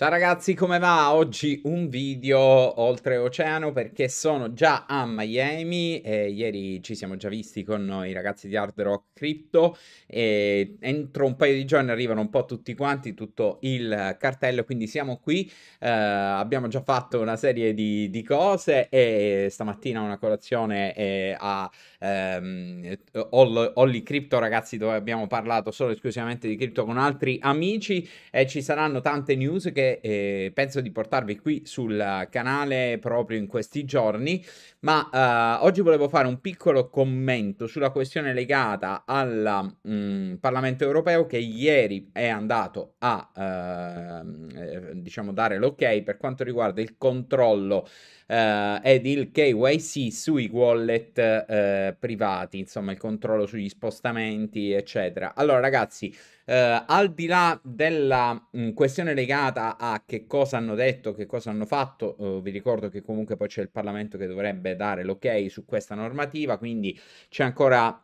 Ciao ragazzi, come va? Oggi un video oltreoceano perché sono già a Miami e ieri ci siamo già visti con i ragazzi di Hard Rock Crypto e entro un paio di giorni arrivano un po' tutti quanti, tutto il cartello, quindi siamo qui, eh, abbiamo già fatto una serie di, di cose e stamattina una colazione a ehm, All, Olly Crypto ragazzi dove abbiamo parlato solo esclusivamente di cripto con altri amici e ci saranno tante news che eh, penso di portarvi qui sul canale proprio in questi giorni, ma eh, oggi volevo fare un piccolo commento sulla questione legata al mm, Parlamento europeo che ieri è andato a ehm, eh, diciamo dare l'ok per quanto riguarda il controllo eh, ed il KYC sui wallet eh, privati, insomma il controllo sugli spostamenti eccetera. Allora ragazzi, eh, al di là della mh, mm, questione legata a che cosa hanno detto, che cosa hanno fatto. Uh, vi ricordo che comunque poi c'è il Parlamento che dovrebbe dare l'ok su questa normativa, quindi c'è ancora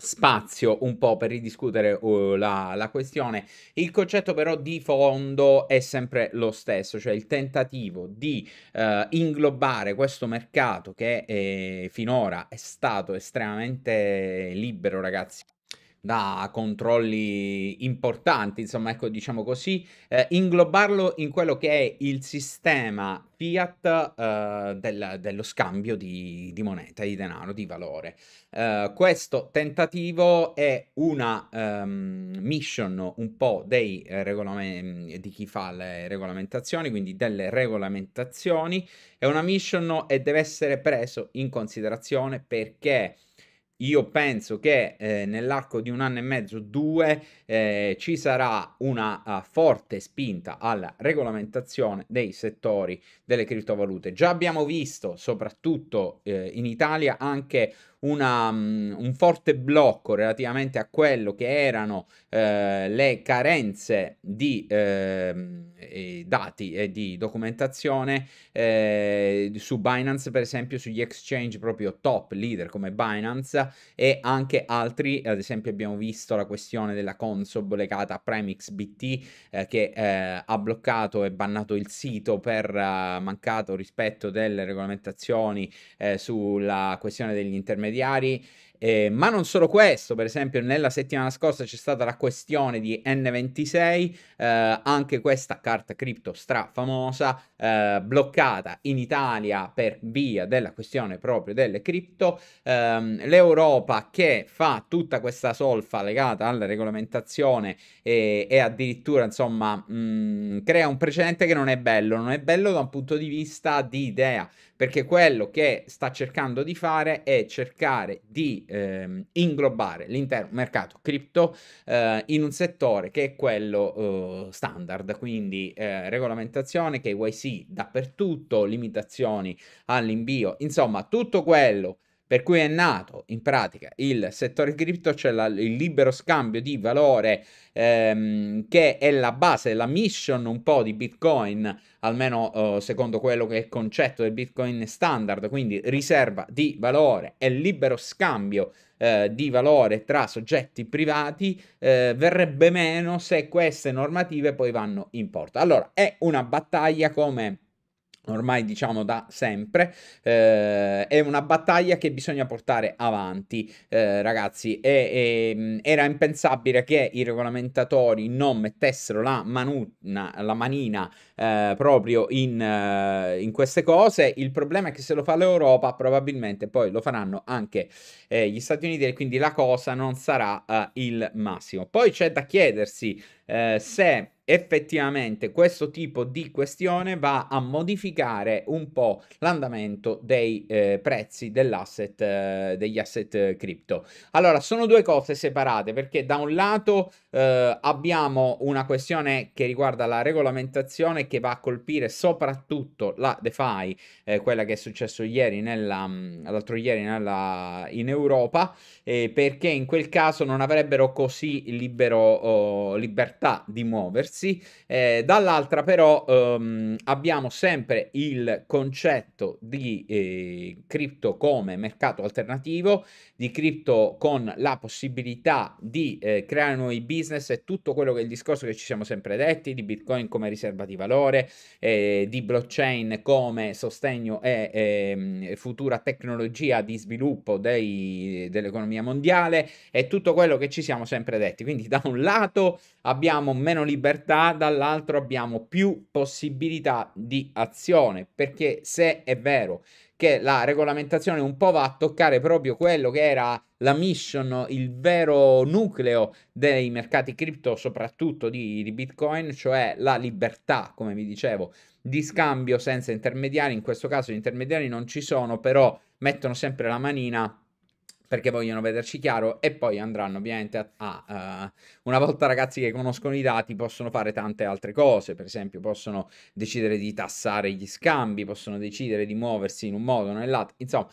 spazio un po' per ridiscutere uh, la, la, questione. Il concetto però di fondo è sempre lo stesso, cioè il tentativo di uh, inglobare questo mercato che eh, finora è stato estremamente libero, ragazzi da controlli importanti, insomma, ecco, diciamo così, eh, inglobarlo in quello che è il sistema fiat eh, del, dello scambio di, di, moneta, di denaro, di valore. Eh, questo tentativo è una um, mission un po' dei regolamenti ehm, di chi fa le regolamentazioni, quindi delle regolamentazioni, è una mission e deve essere preso in considerazione perché io penso che eh, nell'arco di un anno e mezzo, due, eh, ci sarà una uh, forte spinta alla regolamentazione dei settori delle criptovalute. Già abbiamo visto, soprattutto eh, in Italia, anche una, mm, un forte blocco relativamente a quello che erano eh, le carenze di eh, dati e di documentazione eh, su Binance, per esempio sugli exchange proprio top leader come Binance e anche altri, ad esempio abbiamo visto la questione della Consob legata a Premix BT eh, che eh, ha bloccato e bannato il sito per uh, mancato rispetto delle regolamentazioni sulla questione degli intermediari intermediari eh, ma non solo questo, per esempio nella settimana scorsa c'è stata la questione di N26, eh, anche questa carta cripto strafamosa, eh, bloccata in Italia per via della questione proprio delle cripto. Ehm, L'Europa che fa tutta questa solfa legata alla regolamentazione e, e addirittura insomma mh, mm, crea un precedente che non è bello, non è bello da un punto di vista di idea, perché quello che sta cercando di fare è cercare di ehm, inglobare l'intero mercato cripto eh, in un settore che è quello eh, standard, quindi eh, regolamentazione, KYC dappertutto, limitazioni all'invio, insomma tutto quello per cui è nato in pratica il settore cripto, cioè la, il libero scambio di valore ehm, che è la base, la mission un po' di Bitcoin, almeno eh, secondo quello che è il concetto del Bitcoin standard, quindi riserva di valore e libero scambio eh, di valore tra soggetti privati, eh, verrebbe meno se queste normative poi vanno in porto. Allora, è una battaglia come ormai diciamo da sempre, eh, è una battaglia che bisogna portare avanti, eh, ragazzi, e, e, mm, era impensabile che i regolamentatori non mettessero la, manuna, la manina eh, proprio in, eh, in, queste cose, il problema è che se lo fa l'Europa probabilmente poi lo faranno anche eh, gli Stati Uniti e quindi la cosa non sarà eh, il massimo. Poi c'è da chiedersi se effettivamente questo tipo di questione va a modificare un po' l'andamento dei eh, prezzi dell'asset eh, degli asset cripto. Allora, sono due cose separate perché da un lato eh, abbiamo una questione che riguarda la regolamentazione che va a colpire soprattutto la DeFi, eh, quella che è successo ieri nella, l'altro ieri nella, in Europa, perché in quel caso non avrebbero così libero, oh, libertà di muoversi prezzi, eh, dall'altra però ehm, abbiamo sempre il concetto di eh, cripto come mercato alternativo, di cripto con la possibilità di eh, creare nuovi business e tutto quello che è il discorso che ci siamo sempre detti, di Bitcoin come riserva di valore, eh, di blockchain come sostegno e ehm, futura tecnologia di sviluppo dei, dell'economia mondiale e tutto quello che ci siamo sempre detti. Quindi da un lato abbiamo meno libertà, libertà, dall'altro abbiamo più possibilità di azione, perché se è vero che la regolamentazione un po' va a toccare proprio quello che era la mission, il vero nucleo dei mercati cripto, soprattutto di, di Bitcoin, cioè la libertà, come vi dicevo, di scambio senza intermediari, in questo caso gli intermediari non ci sono, però mettono sempre la manina perché vogliono vederci chiaro e poi andranno ovviamente a... a uh, una volta ragazzi che conoscono i dati possono fare tante altre cose, per esempio possono decidere di tassare gli scambi, possono decidere di muoversi in un modo o nell'altro, insomma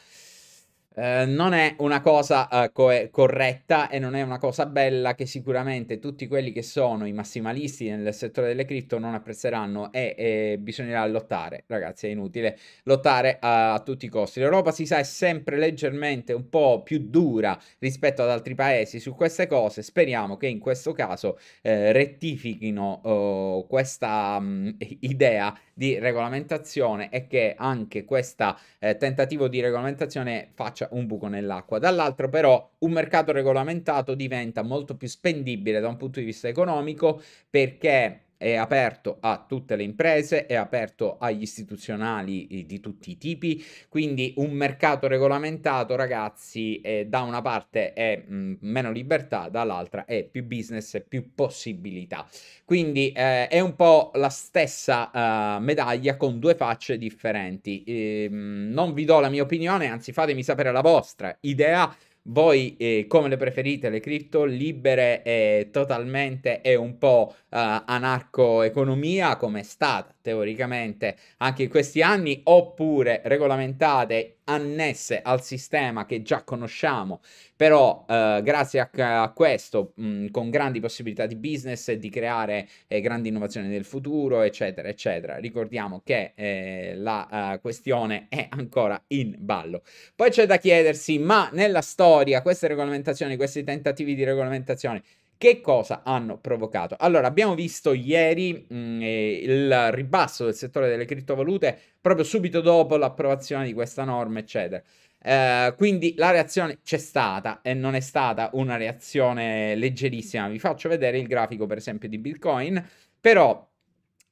Ehm, non è una cosa eh, co- eh, corretta e non è una cosa bella che sicuramente tutti quelli che sono i massimalisti nel settore delle cripto non apprezzeranno e, e bisognerà lottare, ragazzi è inutile lottare a, a, tutti i costi. L'Europa si sa è sempre leggermente un po' più dura rispetto ad altri paesi su queste cose, speriamo che in questo caso eh, rettifichino oh, questa mh, mm, idea di regolamentazione e che anche questo eh, tentativo di regolamentazione faccia lascia cioè, un buco nell'acqua. Dall'altro però un mercato regolamentato diventa molto più spendibile da un punto di vista economico perché è aperto a tutte le imprese, è aperto agli istituzionali eh, di tutti i tipi, quindi un mercato regolamentato, ragazzi, eh, da una parte è mh, mm, meno libertà, dall'altra è più business, e più possibilità. Quindi eh, è un po' la stessa eh, medaglia con due facce differenti. Ehm, non vi do la mia opinione, anzi fatemi sapere la vostra idea voi eh, come le preferite le cripto? Libere eh, totalmente e un po' eh, anarco-economia come è stata teoricamente anche in questi anni oppure regolamentate annesse al sistema che già conosciamo, però eh, grazie a, a questo mh, mm, con grandi possibilità di business e di creare eh, grandi innovazioni del futuro, eccetera, eccetera. Ricordiamo che eh, la uh, questione è ancora in ballo. Poi c'è da chiedersi, ma nella storia queste regolamentazioni, questi tentativi di regolamentazione che cosa hanno provocato? Allora, abbiamo visto ieri mh, mm, eh, il ribasso del settore delle criptovalute proprio subito dopo l'approvazione di questa norma, eccetera. Eh, quindi la reazione c'è stata e non è stata una reazione leggerissima. Vi faccio vedere il grafico, per esempio, di Bitcoin, però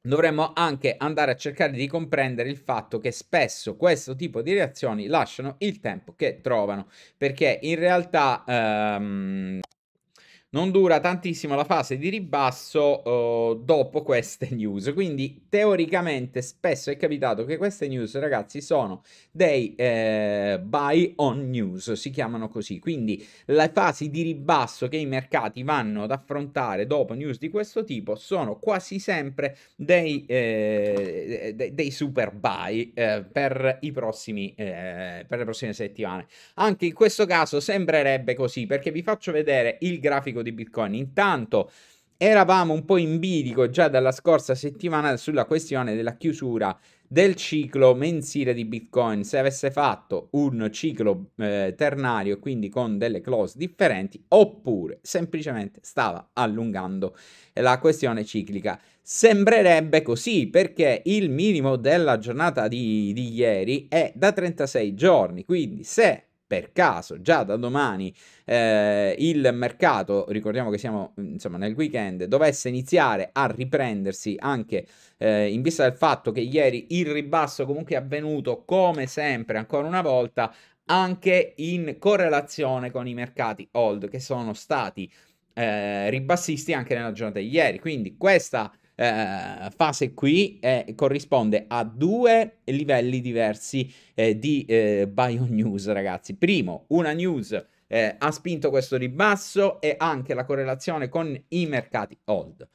dovremmo anche andare a cercare di comprendere il fatto che spesso questo tipo di reazioni lasciano il tempo che trovano, perché in realtà... Ehm non dura tantissimo la fase di ribasso uh, dopo queste news. Quindi teoricamente spesso è capitato che queste news, ragazzi, sono dei eh, buy on news, si chiamano così. Quindi le fasi di ribasso che i mercati vanno ad affrontare dopo news di questo tipo sono quasi sempre dei, eh, de- dei super buy eh, per, prossimi, eh, per le prossime settimane. Anche in questo caso sembrerebbe così perché vi faccio vedere il grafico di Bitcoin. Intanto eravamo un po' in bilico già dalla scorsa settimana sulla questione della chiusura del ciclo mensile di Bitcoin. Se avesse fatto un ciclo eh, ternario, quindi con delle close differenti, oppure semplicemente stava allungando la questione ciclica. Sembrerebbe così perché il minimo della giornata di, di ieri è da 36 giorni, quindi se per caso già da domani eh, il mercato, ricordiamo che siamo mm, insomma nel weekend, dovesse iniziare a riprendersi anche eh, in vista del fatto che ieri il ribasso comunque è avvenuto come sempre ancora una volta anche in correlazione con i mercati old che sono stati eh, ribassisti anche nella giornata di ieri. Quindi questa eh, fase qui eh, corrisponde a due livelli diversi eh, di eh, bio news, ragazzi. Primo, una news eh, ha spinto questo ribasso e anche la correlazione con i mercati old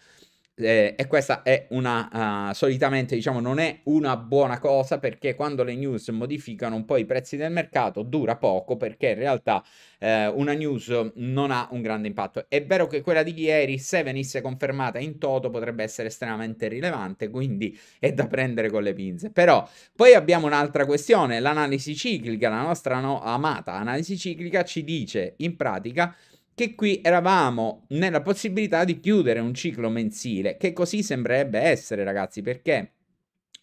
eh, e questa è una uh, solitamente diciamo non è una buona cosa perché quando le news modificano un po' i prezzi del mercato dura poco perché in realtà eh, una news non ha un grande impatto è vero che quella di ieri se venisse confermata in toto potrebbe essere estremamente rilevante quindi è da prendere con le pinze però poi abbiamo un'altra questione l'analisi ciclica la nostra no, amata analisi ciclica ci dice in pratica che qui eravamo nella possibilità di chiudere un ciclo mensile, che così sembrerebbe essere, ragazzi, perché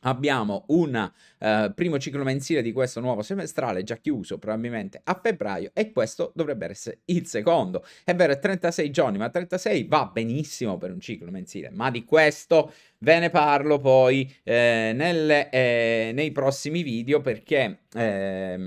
abbiamo un uh, eh, primo ciclo mensile di questo nuovo semestrale già chiuso probabilmente a febbraio e questo dovrebbe essere il secondo. È vero, 36 giorni, ma 36 va benissimo per un ciclo mensile, ma di questo ve ne parlo poi eh, nelle, eh, nei prossimi video perché... Eh,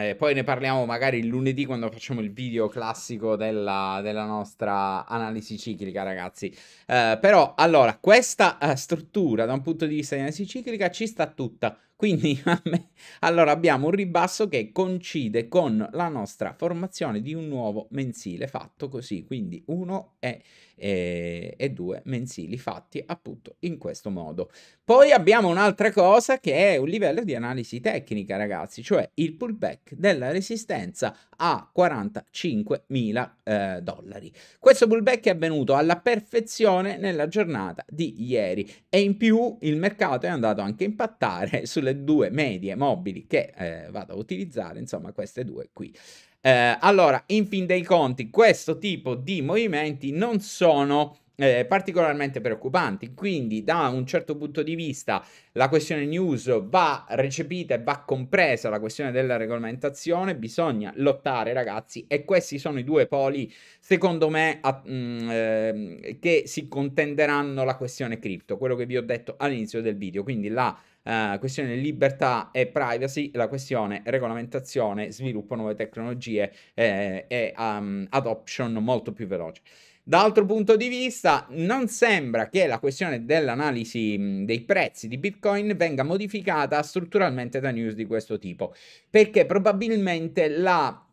eh, poi ne parliamo magari il lunedì quando facciamo il video classico della, della nostra analisi ciclica, ragazzi. Eh, però, allora, questa eh, struttura da un punto di vista di analisi ciclica ci sta tutta. Quindi me... allora abbiamo un ribasso che coincide con la nostra formazione di un nuovo mensile fatto così, quindi uno eh, e, e, e 2 mensili fatti appunto in questo modo. Poi abbiamo un'altra cosa che è un livello di analisi tecnica ragazzi, cioè il pullback della resistenza a 45.000 eh, dollari. Questo pullback è avvenuto alla perfezione nella giornata di ieri e in più il mercato è andato anche a impattare sulle le due medie mobili che eh, vado a utilizzare, insomma queste due qui. Eh, allora, in fin dei conti, questo tipo di movimenti non sono eh, particolarmente preoccupanti. Quindi, da un certo punto di vista, la questione news va recepita e va compresa la questione della regolamentazione. Bisogna lottare, ragazzi, e questi sono i due poli, secondo me, a, mh, mm, eh, che si contenderanno la questione cripto, quello che vi ho detto all'inizio del video. Quindi la eh, questione libertà e privacy, la questione regolamentazione, sviluppo nuove tecnologie eh, e um, adoption molto più veloce. D'altro punto di vista, non sembra che la questione dell'analisi dei prezzi di Bitcoin venga modificata strutturalmente da news di questo tipo, perché probabilmente la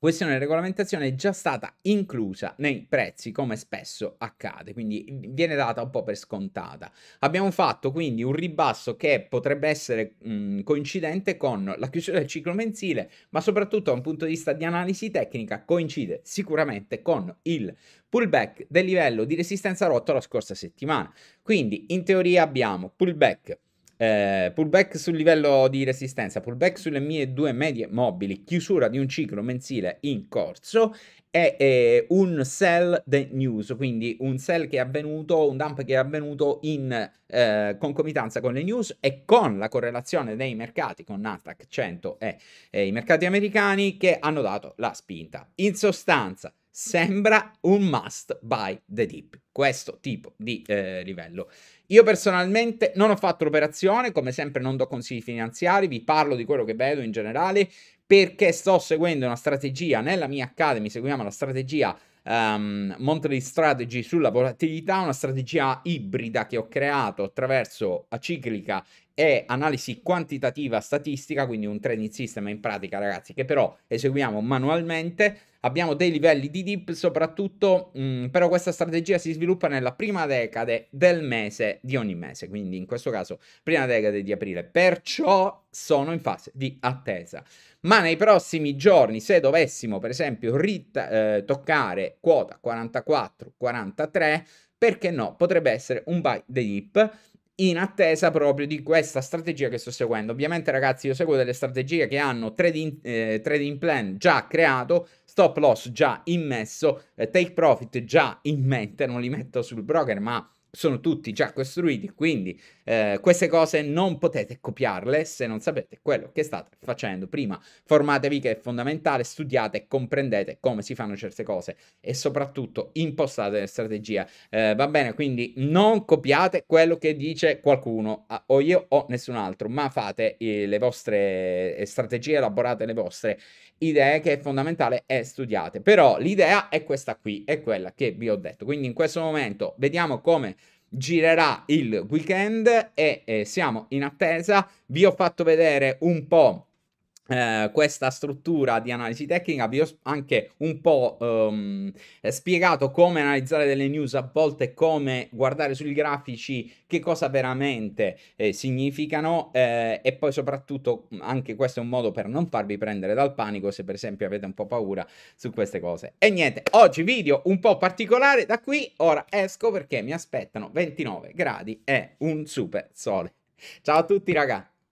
questione regolamentazione è già stata inclusa nei prezzi come spesso accade, quindi viene data un po' per scontata. Abbiamo fatto quindi un ribasso che potrebbe essere mh, coincidente con la chiusura del ciclo mensile, ma soprattutto da un punto di vista di analisi tecnica coincide sicuramente con il pullback del livello di resistenza rotto la scorsa settimana. Quindi in teoria abbiamo pullback eh, pullback sul livello di resistenza, pullback sulle mie due medie mobili, chiusura di un ciclo mensile in corso e eh, un sell the news, quindi un sell che è avvenuto, un dump che è avvenuto in eh, concomitanza con le news e con la correlazione dei mercati con Nasdaq 100 e eh, i mercati americani che hanno dato la spinta. In sostanza, sembra un must buy the dip, questo tipo di eh, livello. Io personalmente non ho fatto l'operazione, come sempre non do consigli finanziari, vi parlo di quello che vedo in generale, perché sto seguendo una strategia, nella mia Academy seguiamo la strategia um, Monthly Strategy sulla volatilità, una strategia ibrida che ho creato attraverso aciclica e analisi quantitativa statistica, quindi un trading system in pratica ragazzi, che però eseguiamo manualmente Abbiamo dei livelli di dip soprattutto, mh, mm, però questa strategia si sviluppa nella prima decade del mese di ogni mese, quindi in questo caso prima decade di aprile, perciò sono in fase di attesa. Ma nei prossimi giorni, se dovessimo per esempio eh, toccare quota 44-43, perché no, potrebbe essere un buy the dip in attesa proprio di questa strategia che sto seguendo. Ovviamente, ragazzi, io seguo delle strategie che hanno trading, eh, trading plan già creato, stop loss già immesso, eh, take profit già in mente, non li metto sul broker, ma sono tutti già costruiti, quindi eh, queste cose non potete copiarle se non sapete quello che state facendo prima. Formatevi che è fondamentale, studiate, comprendete come si fanno certe cose e soprattutto impostate le strategie. Eh, va bene, quindi non copiate quello che dice qualcuno o io o nessun altro, ma fate eh, le vostre eh, strategie, elaborate le vostre idee che è fondamentale e studiate. Però l'idea è questa qui, è quella che vi ho detto. Quindi in questo momento vediamo come girerà il weekend e eh, siamo in attesa. Vi ho fatto vedere un po' Eh, questa struttura di analisi tecnica vi ho anche un po' ehm, eh, spiegato come analizzare delle news a volte, come guardare sui grafici che cosa veramente eh, significano eh, e poi soprattutto anche questo è un modo per non farvi prendere dal panico se per esempio avete un po' paura su queste cose. E niente, oggi video un po' particolare da qui, ora esco perché mi aspettano 29 gradi e un super sole. Ciao a tutti ragazzi!